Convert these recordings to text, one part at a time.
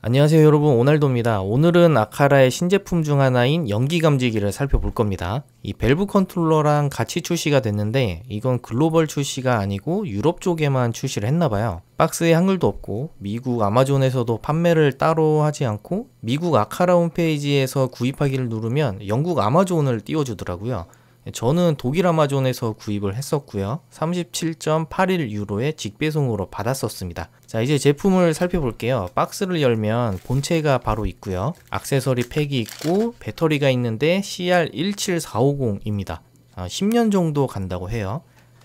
안녕하세요 여러분 오날도입니다. 오늘은 아카라의 신제품 중 하나인 연기감지기를 살펴볼 겁니다. 이 밸브 컨트롤러랑 같이 출시가 됐는데 이건 글로벌 출시가 아니고 유럽 쪽에만 출시를 했나봐요. 박스에 한글도 없고 미국 아마존에서도 판매를 따로 하지 않고 미국 아카라 홈페이지에서 구입하기를 누르면 영국 아마존을 띄워주더라고요. 예, 저는 독일 아마존에서 구입을 했었고요. 37.81 유로에 직배송으로 받았었습니다. 자 이제 제품을 살펴볼게요. 박스를 열면 본체가 바로 있고요. 악세서리 팩이 있고 배터리가 있는데 CR17450입니다. 10년 아, 정도 간다고 해요.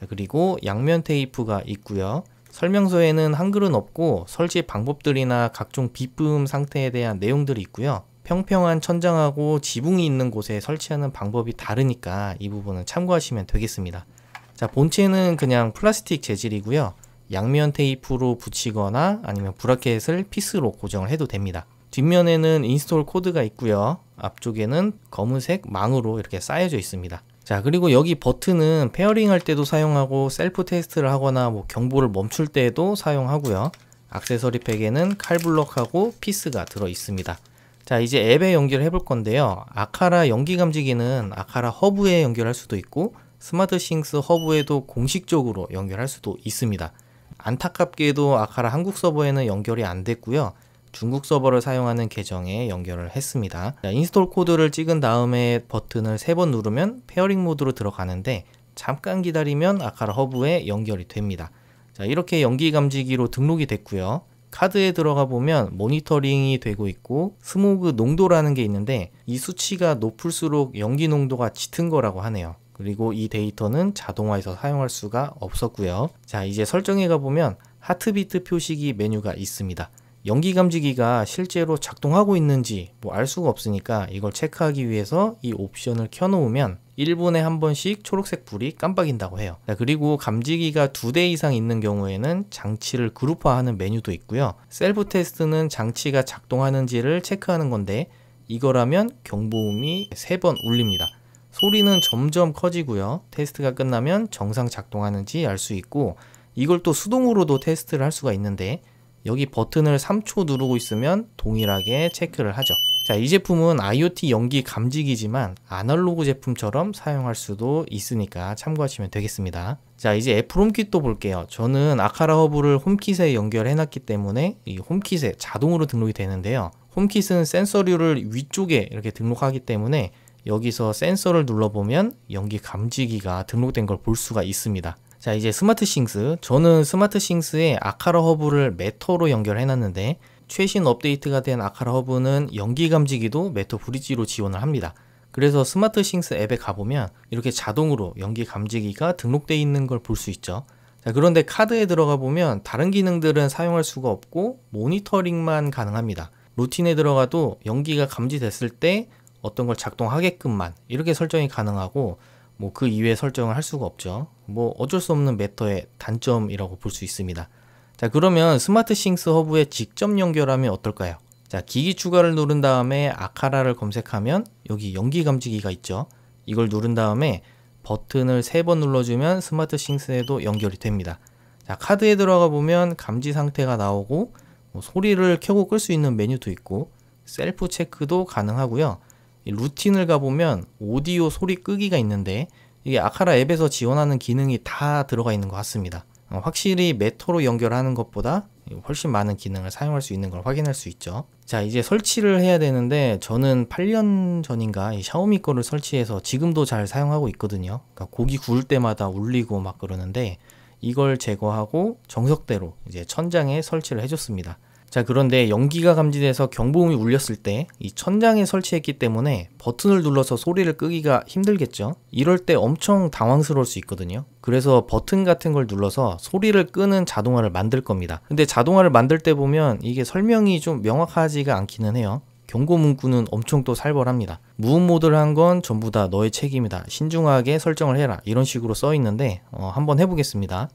그리고 양면 테이프가 있고요. 설명서에는 한글은 없고 설치 방법들이나 각종 비품 상태에 대한 내용들이 있고요. 평평한 천장하고 지붕이 있는 곳에 설치하는 방법이 다르니까 이 부분은 참고하시면 되겠습니다. 자, 본체는 그냥 플라스틱 재질이고요. 양면 테이프로 붙이거나 아니면 브라켓을 피스로 고정을 해도 됩니다. 뒷면에는 인스톨 코드가 있고요. 앞쪽에는 검은색 망으로 이렇게 쌓여져 있습니다. 자 그리고 여기 버튼은 페어링 할 때도 사용하고 셀프 테스트를 하거나 뭐 경보를 멈출 때도 사용하고요. 악세서리 팩에는 칼블럭하고 피스가 들어 있습니다. 자 이제 앱에 연결해 볼 건데요 아카라 연기 감지기는 아카라 허브에 연결할 수도 있고 스마트 싱스 허브에도 공식적으로 연결할 수도 있습니다 안타깝게도 아카라 한국 서버에는 연결이 안 됐고요 중국 서버를 사용하는 계정에 연결을 했습니다 자, 인스톨 코드를 찍은 다음에 버튼을 3번 누르면 페어링 모드로 들어가는데 잠깐 기다리면 아카라 허브에 연결이 됩니다 자 이렇게 연기 감지기로 등록이 됐고요 카드에 들어가 보면 모니터링이 되고 있고 스모그 농도라는 게 있는데 이 수치가 높을수록 연기 농도가 짙은 거라고 하네요. 그리고 이 데이터는 자동화해서 사용할 수가 없었고요. 자 이제 설정에 가보면 하트비트 표시기 메뉴가 있습니다. 연기 감지기가 실제로 작동하고 있는지 뭐 알 수가 없으니까 이걸 체크하기 위해서 이 옵션을 켜놓으면 1분에 한 번씩 초록색 불이 깜빡인다고 해요. 자, 네, 그리고 감지기가 두 대 이상 있는 경우에는 장치를 그룹화하는 메뉴도 있고요. 셀프 테스트는 장치가 작동하는지를 체크하는 건데 이거라면 경보음이 세 번 울립니다. 소리는 점점 커지고요. 테스트가 끝나면 정상 작동하는지 알 수 있고 이걸 또 수동으로도 테스트를 할 수가 있는데 여기 버튼을 3초 누르고 있으면 동일하게 체크를 하죠. 자, 이 제품은 IoT 연기 감지기지만 아날로그 제품처럼 사용할 수도 있으니까 참고하시면 되겠습니다. 자, 이제 애플 홈킷도 볼게요. 저는 아카라 허브를 홈킷에 연결해놨기 때문에 이 홈킷에 자동으로 등록이 되는데요. 홈킷은 센서류를 위쪽에 이렇게 등록하기 때문에 여기서 센서를 눌러보면 연기 감지기가 등록된 걸 볼 수가 있습니다. 자 이제 스마트싱스 저는 스마트싱스에 아카라 허브를 메터로 연결해놨는데 최신 업데이트가 된 아카라 허브는 연기 감지기도 메터 브릿지로 지원을 합니다. 그래서 스마트 싱스 앱에 가보면 이렇게 자동으로 연기 감지기가 등록되어 있는 걸 볼 수 있죠. 자, 그런데 카드에 들어가 보면 다른 기능들은 사용할 수가 없고 모니터링만 가능합니다. 루틴에 들어가도 연기가 감지됐을 때 어떤 걸 작동하게끔만 이렇게 설정이 가능하고 뭐 그 이외에 설정을 할 수가 없죠. 뭐 어쩔 수 없는 메터의 단점이라고 볼 수 있습니다. 자 그러면 스마트 싱스 허브에 직접 연결하면 어떨까요? 자 기기 추가를 누른 다음에 아카라를 검색하면 여기 연기 감지기가 있죠. 이걸 누른 다음에 버튼을 3번 눌러주면 스마트 싱스에도 연결이 됩니다. 자, 카드에 들어가 보면 감지 상태가 나오고 뭐 소리를 켜고 끌 수 있는 메뉴도 있고 셀프 체크도 가능하고요. 루틴을 가보면 오디오 소리 끄기가 있는데 이게 아카라 앱에서 지원하는 기능이 다 들어가 있는 것 같습니다. 어, 확실히 메토로 연결하는 것보다 훨씬 많은 기능을 사용할 수 있는 걸 확인할 수 있죠 자 이제 설치를 해야 되는데 저는 8년 전인가 샤오미 거를 설치해서 지금도 잘 사용하고 있거든요 그러니까 고기 구울 때마다 울리고 막 그러는데 이걸 제거하고 정석대로 이제 천장에 설치를 해줬습니다 자 그런데 연기가 감지돼서 경보음이 울렸을 때 이 천장에 설치했기 때문에 버튼을 눌러서 소리를 끄기가 힘들겠죠 이럴 때 엄청 당황스러울 수 있거든요 그래서 버튼 같은 걸 눌러서 소리를 끄는 자동화를 만들 겁니다 근데 자동화를 만들 때 보면 이게 설명이 좀 명확하지가 않기는 해요 경고 문구는 엄청 또 살벌합니다. 무음 모드를 한 건 전부 다 너의 책임이다. 신중하게 설정을 해라. 이런 식으로 써 있는데 어, 한번 해보겠습니다.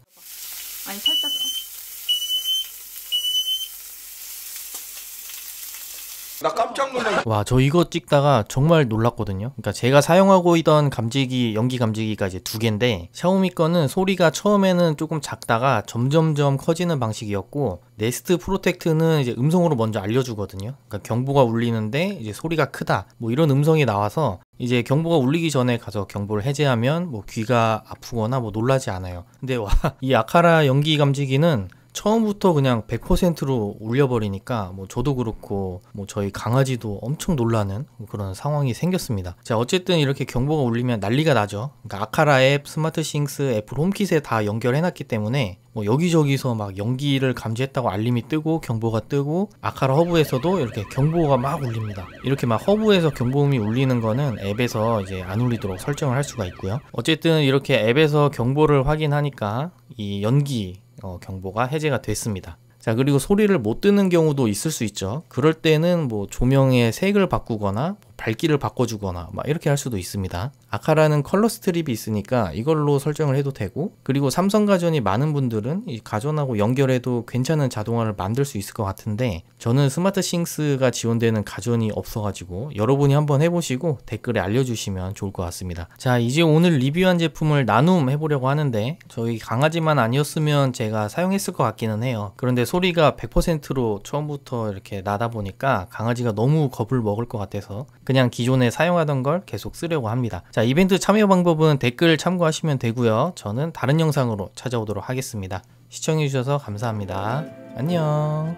와, 저 이거 찍다가 정말 놀랐거든요. 그러니까 제가 사용하고 있던 감지기, 연기 감지기가 이제 두 개인데 샤오미 거는 소리가 처음에는 조금 작다가 점점점 커지는 방식이었고 네스트 프로텍트는 이제 음성으로 먼저 알려주거든요. 그러니까 경보가 울리는데 이제 소리가 크다. 뭐 이런 음성이 나와서 이제 경보가 울리기 전에 가서 경보를 해제하면 뭐 귀가 아프거나 뭐 놀라지 않아요. 근데 와, 이 아카라 연기 감지기는 처음부터 그냥 100%로 올려버리니까 뭐 저도 그렇고 뭐 저희 강아지도 엄청 놀라는 그런 상황이 생겼습니다. 자 어쨌든 이렇게 경보가 울리면 난리가 나죠. 그러니까 아카라 앱, 스마트 싱스, 애플 홈킷에 다 연결해놨기 때문에 뭐 여기저기서 막 연기를 감지했다고 알림이 뜨고 경보가 뜨고 아카라 허브에서도 이렇게 경보가 막 울립니다. 이렇게 막 허브에서 경보음이 울리는 거는 앱에서 이제 안 울리도록 설정을 할 수가 있고요. 어쨌든 이렇게 앱에서 경보를 확인하니까 이 연기 어, 경보가 해제가 됐습니다. 자, 그리고 소리를 못 듣는 경우도 있을 수 있죠. 그럴 때는 뭐 조명의 색을 바꾸거나 뭐 밝기를 바꿔주거나 막 이렇게 할 수도 있습니다. 아카라는 컬러 스트립이 있으니까 이걸로 설정을 해도 되고 그리고 삼성 가전이 많은 분들은 이 가전하고 연결해도 괜찮은 자동화를 만들 수 있을 것 같은데 저는 스마트 싱스가 지원되는 가전이 없어가지고 여러분이 한번 해보시고 댓글에 알려주시면 좋을 것 같습니다 자 이제 오늘 리뷰한 제품을 나눔 해보려고 하는데 저희 강아지만 아니었으면 제가 사용했을 것 같기는 해요 그런데 소리가 100%로 처음부터 이렇게 나다 보니까 강아지가 너무 겁을 먹을 것 같아서 그냥 기존에 사용하던 걸 계속 쓰려고 합니다 자, 이벤트 참여 방법은 댓글 참고하시면 되고요. 저는 다른 영상으로 찾아오도록 하겠습니다. 시청해주셔서 감사합니다. 안녕.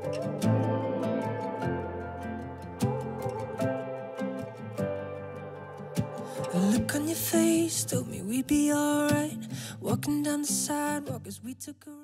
The look on your face told me we'd be alright. Walking down the sidewalk as we took a